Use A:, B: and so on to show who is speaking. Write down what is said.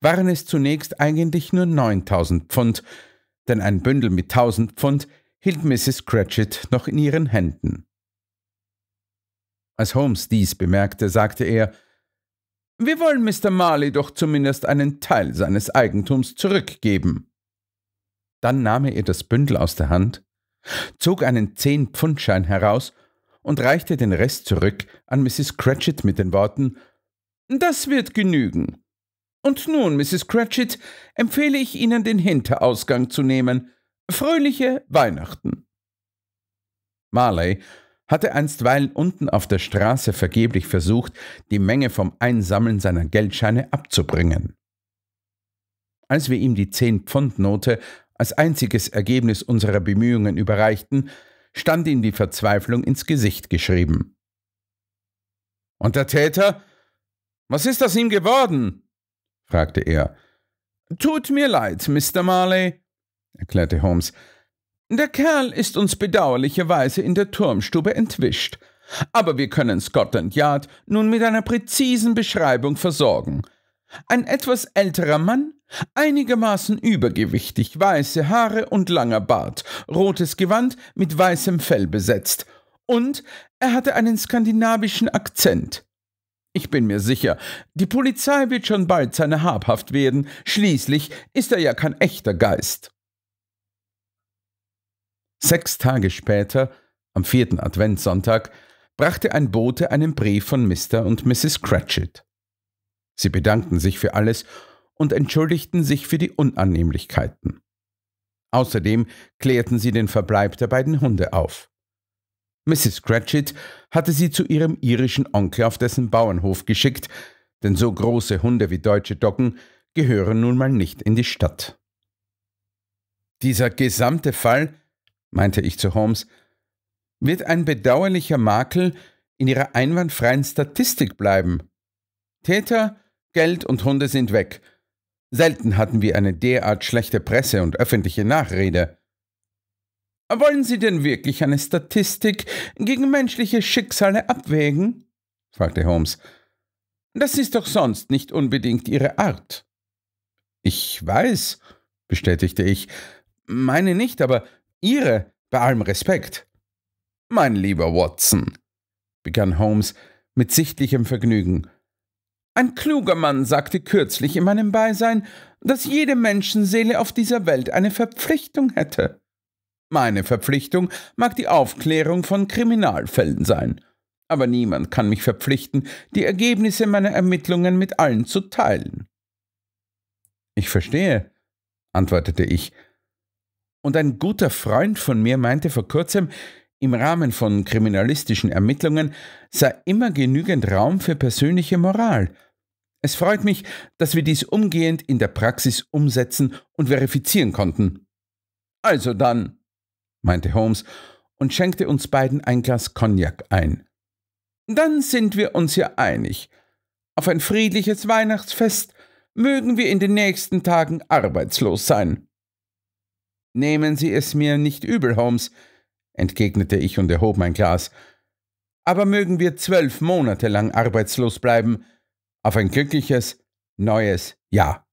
A: waren es zunächst eigentlich nur 9000 Pfund, denn ein Bündel mit 1000 Pfund hielt Mrs. Cratchit noch in ihren Händen. Als Holmes dies bemerkte, sagte er, wir wollen Mr. Marley doch zumindest einen Teil seines Eigentums zurückgeben. Dann nahm er ihr das Bündel aus der Hand, zog einen Zehn-Pfundschein heraus und reichte den Rest zurück an Mrs. Cratchit mit den Worten: Das wird genügen. Und nun, Mrs. Cratchit, empfehle ich Ihnen, den Hinterausgang zu nehmen. Fröhliche Weihnachten. Marley hatte einstweilen unten auf der Straße vergeblich versucht, die Menge vom Einsammeln seiner Geldscheine abzubringen. Als wir ihm die 10 pfund note als einziges Ergebnis unserer Bemühungen überreichten, stand ihm die Verzweiflung ins Gesicht geschrieben. Und der Täter? Was ist aus ihm geworden? fragte er. Tut mir leid, Mr. Marley, erklärte Holmes. Der Kerl ist uns bedauerlicherweise in der Turmstube entwischt. Aber wir können Scotland Yard nun mit einer präzisen Beschreibung versorgen. Ein etwas älterer Mann, einigermaßen übergewichtig, weiße Haare und langer Bart, rotes Gewand mit weißem Fell besetzt. Und er hatte einen skandinavischen Akzent. Ich bin mir sicher, die Polizei wird schon bald seine habhaft werden, schließlich ist er ja kein echter Geist. Sechs Tage später, am vierten Adventssonntag, brachte ein Bote einen Brief von Mr. und Mrs. Cratchit. Sie bedankten sich für alles und entschuldigten sich für die Unannehmlichkeiten. Außerdem klärten sie den Verbleib der beiden Hunde auf. Mrs. Cratchit hatte sie zu ihrem irischen Onkel auf dessen Bauernhof geschickt, denn so große Hunde wie deutsche Doggen gehören nun mal nicht in die Stadt. Dieser gesamte Fall, meinte ich zu Holmes, wird ein bedauerlicher Makel in ihrer einwandfreien Statistik bleiben. Täter, Geld und Hunde sind weg. Selten hatten wir eine derart schlechte Presse und öffentliche Nachrede. Wollen Sie denn wirklich eine Statistik gegen menschliche Schicksale abwägen? fragte Holmes. Das ist doch sonst nicht unbedingt Ihre Art. Ich weiß, bestätigte ich. Meine nicht, aber Ihre, bei allem Respekt. Mein lieber Watson, begann Holmes mit sichtlichem Vergnügen. Ein kluger Mann sagte kürzlich in meinem Beisein, dass jede Menschenseele auf dieser Welt eine Verpflichtung hätte. Meine Verpflichtung mag die Aufklärung von Kriminalfällen sein, aber niemand kann mich verpflichten, die Ergebnisse meiner Ermittlungen mit allen zu teilen. Ich verstehe, antwortete ich, und ein guter Freund von mir meinte vor kurzem, im Rahmen von kriminalistischen Ermittlungen sei immer genügend Raum für persönliche Moral. Es freut mich, dass wir dies umgehend in der Praxis umsetzen und verifizieren konnten. Also dann, meinte Holmes und schenkte uns beiden ein Glas Cognac ein. Dann sind wir uns ja einig. Auf ein friedliches Weihnachtsfest mögen wir in den nächsten Tagen arbeitslos sein. Nehmen Sie es mir nicht übel, Holmes, entgegnete ich und erhob mein Glas. Aber mögen wir zwölf Monate lang arbeitslos bleiben, auf ein glückliches, neues Jahr.